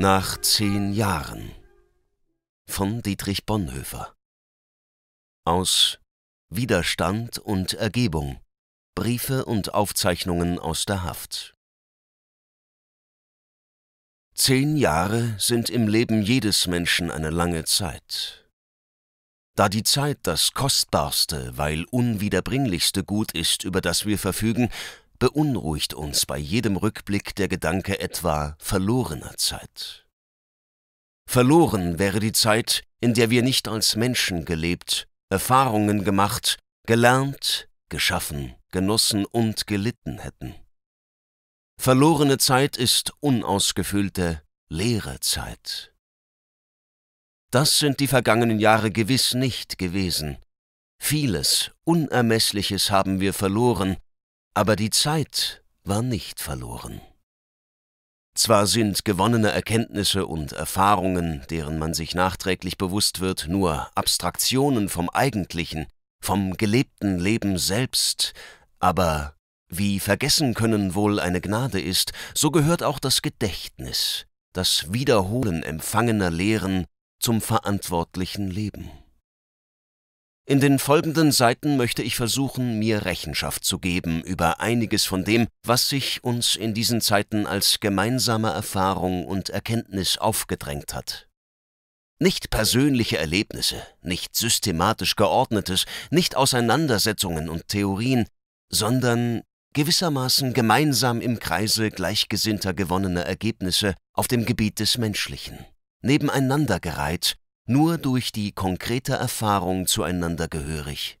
Nach zehn Jahren von Dietrich Bonhoeffer aus Widerstand und Ergebung Briefe und Aufzeichnungen aus der Haft Zehn Jahre sind im Leben jedes Menschen eine lange Zeit. Da die Zeit das kostbarste, weil unwiederbringlichste Gut ist, über das wir verfügen, beunruhigt uns bei jedem Rückblick der Gedanke etwa verlorener Zeit. Verloren wäre die Zeit, in der wir nicht als Menschen gelebt, Erfahrungen gemacht, gelernt, geschaffen, genossen und gelitten hätten. Verlorene Zeit ist unausgefüllte, leere Zeit. Das sind die vergangenen Jahre gewiss nicht gewesen. Vieles Unermessliches haben wir verloren, aber die Zeit war nicht verloren. Zwar sind gewonnene Erkenntnisse und Erfahrungen, deren man sich nachträglich bewusst wird, nur Abstraktionen vom Eigentlichen, vom gelebten Leben selbst, aber wie vergessen können wohl eine Gnade ist, so gehört auch das Gedächtnis, das Wiederholen empfangener Lehren zum verantwortlichen Leben. In den folgenden Seiten möchte ich versuchen, mir Rechenschaft zu geben über einiges von dem, was sich uns in diesen Zeiten als gemeinsame Erfahrung und Erkenntnis aufgedrängt hat. Nicht persönliche Erlebnisse, nicht systematisch geordnetes, nicht Auseinandersetzungen und Theorien, sondern gewissermaßen gemeinsam im Kreise gleichgesinnter gewonnener Ergebnisse auf dem Gebiet des Menschlichen, nebeneinandergereiht nur durch die konkrete Erfahrung zueinander gehörig.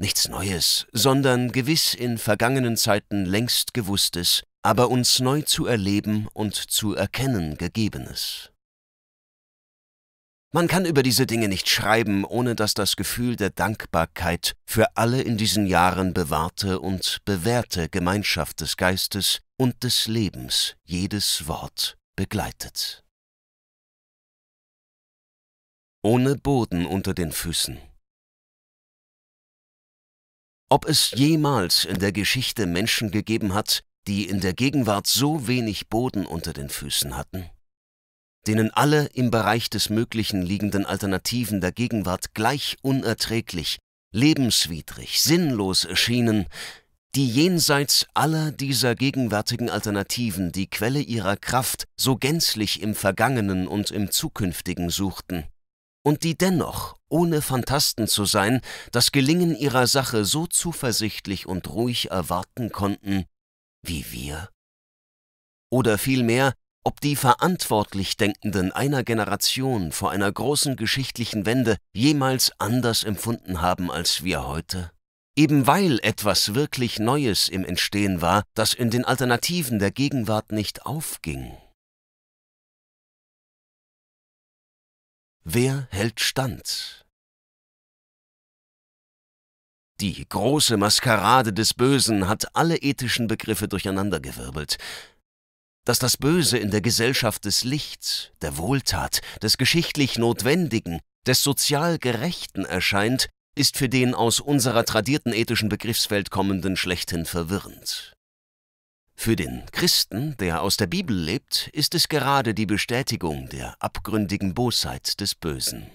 Nichts Neues, sondern gewiss in vergangenen Zeiten längst gewusstes, aber uns neu zu erleben und zu erkennen gegebenes. Man kann über diese Dinge nicht schreiben, ohne dass das Gefühl der Dankbarkeit für alle in diesen Jahren bewahrte und bewährte Gemeinschaft des Geistes und des Lebens jedes Wort begleitet ohne Boden unter den Füßen. Ob es jemals in der Geschichte Menschen gegeben hat, die in der Gegenwart so wenig Boden unter den Füßen hatten, denen alle im Bereich des Möglichen liegenden Alternativen der Gegenwart gleich unerträglich, lebenswidrig, sinnlos erschienen, die jenseits aller dieser gegenwärtigen Alternativen die Quelle ihrer Kraft so gänzlich im Vergangenen und im Zukünftigen suchten, und die dennoch, ohne Phantasten zu sein, das Gelingen ihrer Sache so zuversichtlich und ruhig erwarten konnten wie wir? Oder vielmehr, ob die verantwortlich Denkenden einer Generation vor einer großen geschichtlichen Wende jemals anders empfunden haben als wir heute? Eben weil etwas wirklich Neues im Entstehen war, das in den Alternativen der Gegenwart nicht aufging. Wer hält stand? Die große Maskerade des Bösen hat alle ethischen Begriffe durcheinandergewirbelt. Dass das Böse in der Gesellschaft des Lichts, der Wohltat, des geschichtlich Notwendigen, des sozial Gerechten erscheint, ist für den aus unserer tradierten ethischen Begriffswelt kommenden schlechthin verwirrend. Für den Christen, der aus der Bibel lebt, ist es gerade die Bestätigung der abgründigen Bosheit des Bösen.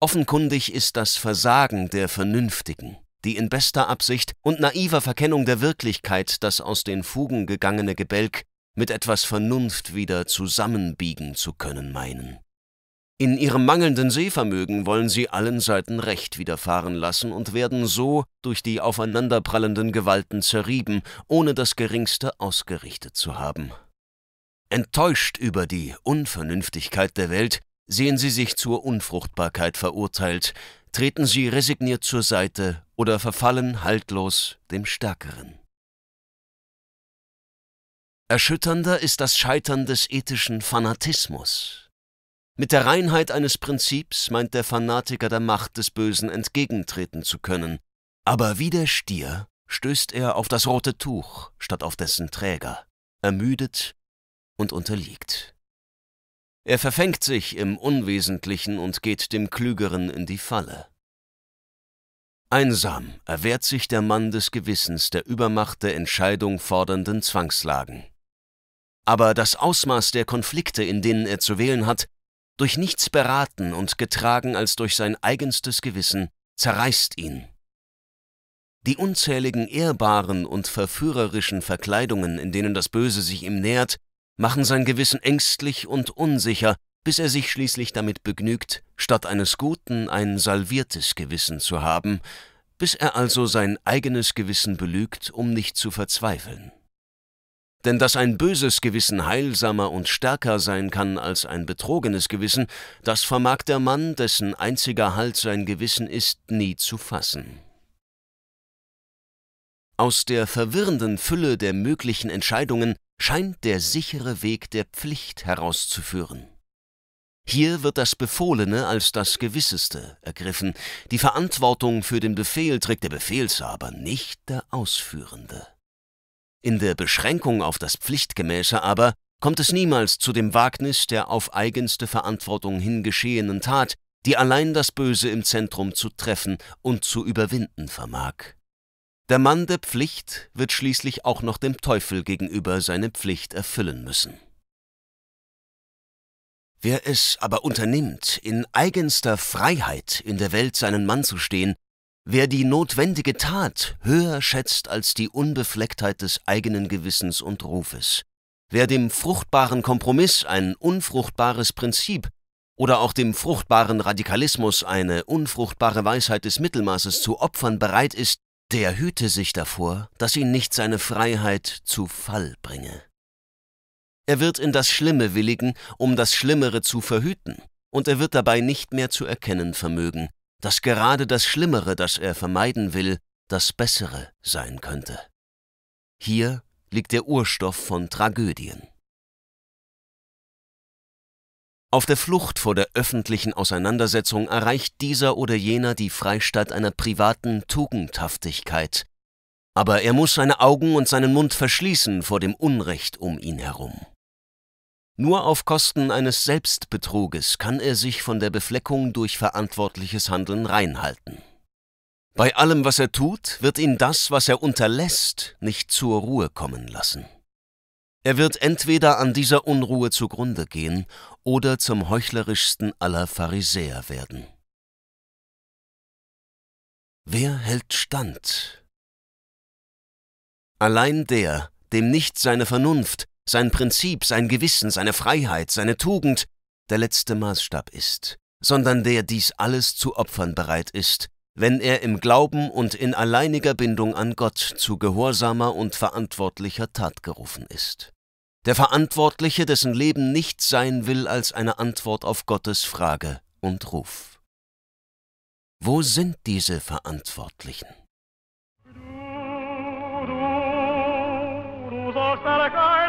Offenkundig ist das Versagen der Vernünftigen, die in bester Absicht und naiver Verkennung der Wirklichkeit das aus den Fugen gegangene Gebälk mit etwas Vernunft wieder zusammenbiegen zu können meinen. In ihrem mangelnden Sehvermögen wollen sie allen Seiten Recht widerfahren lassen und werden so durch die aufeinanderprallenden Gewalten zerrieben, ohne das geringste ausgerichtet zu haben. Enttäuscht über die Unvernünftigkeit der Welt, sehen sie sich zur Unfruchtbarkeit verurteilt, treten sie resigniert zur Seite oder verfallen haltlos dem Stärkeren. Erschütternder ist das Scheitern des ethischen Fanatismus. Mit der Reinheit eines Prinzips meint der Fanatiker der Macht des Bösen entgegentreten zu können, aber wie der Stier stößt er auf das rote Tuch statt auf dessen Träger, ermüdet und unterliegt. Er verfängt sich im Unwesentlichen und geht dem Klügeren in die Falle. Einsam erwehrt sich der Mann des Gewissens der Übermacht der Entscheidung fordernden Zwangslagen. Aber das Ausmaß der Konflikte, in denen er zu wählen hat, durch nichts beraten und getragen als durch sein eigenstes Gewissen, zerreißt ihn. Die unzähligen ehrbaren und verführerischen Verkleidungen, in denen das Böse sich ihm nähert, machen sein Gewissen ängstlich und unsicher, bis er sich schließlich damit begnügt, statt eines guten ein salviertes Gewissen zu haben, bis er also sein eigenes Gewissen belügt, um nicht zu verzweifeln. Denn dass ein böses Gewissen heilsamer und stärker sein kann als ein betrogenes Gewissen, das vermag der Mann, dessen einziger Halt sein Gewissen ist, nie zu fassen. Aus der verwirrenden Fülle der möglichen Entscheidungen scheint der sichere Weg der Pflicht herauszuführen. Hier wird das Befohlene als das Gewisseste ergriffen, die Verantwortung für den Befehl trägt der Befehlshaber, nicht der Ausführende. In der Beschränkung auf das Pflichtgemäße aber kommt es niemals zu dem Wagnis der auf eigenste Verantwortung hin geschehenen Tat, die allein das Böse im Zentrum zu treffen und zu überwinden vermag. Der Mann der Pflicht wird schließlich auch noch dem Teufel gegenüber seine Pflicht erfüllen müssen. Wer es aber unternimmt, in eigenster Freiheit in der Welt seinen Mann zu stehen Wer die notwendige Tat höher schätzt als die Unbeflecktheit des eigenen Gewissens und Rufes, wer dem fruchtbaren Kompromiss ein unfruchtbares Prinzip oder auch dem fruchtbaren Radikalismus eine unfruchtbare Weisheit des Mittelmaßes zu opfern bereit ist, der hüte sich davor, dass ihn nicht seine Freiheit zu Fall bringe. Er wird in das Schlimme willigen, um das Schlimmere zu verhüten, und er wird dabei nicht mehr zu erkennen vermögen, dass gerade das Schlimmere, das er vermeiden will, das Bessere sein könnte. Hier liegt der Urstoff von Tragödien. Auf der Flucht vor der öffentlichen Auseinandersetzung erreicht dieser oder jener die Freistatt einer privaten Tugendhaftigkeit, aber er muss seine Augen und seinen Mund verschließen vor dem Unrecht um ihn herum. Nur auf Kosten eines Selbstbetruges kann er sich von der Befleckung durch verantwortliches Handeln reinhalten. Bei allem, was er tut, wird ihn das, was er unterlässt, nicht zur Ruhe kommen lassen. Er wird entweder an dieser Unruhe zugrunde gehen oder zum heuchlerischsten aller Pharisäer werden. Wer hält stand? Allein der, dem nicht seine Vernunft, sein Prinzip, sein Gewissen, seine Freiheit, seine Tugend der letzte Maßstab ist, sondern der dies alles zu opfern bereit ist, wenn er im Glauben und in alleiniger Bindung an Gott zu gehorsamer und verantwortlicher Tat gerufen ist. Der Verantwortliche, dessen Leben nichts sein will als eine Antwort auf Gottes Frage und Ruf. Wo sind diese Verantwortlichen? Du, du, du sollst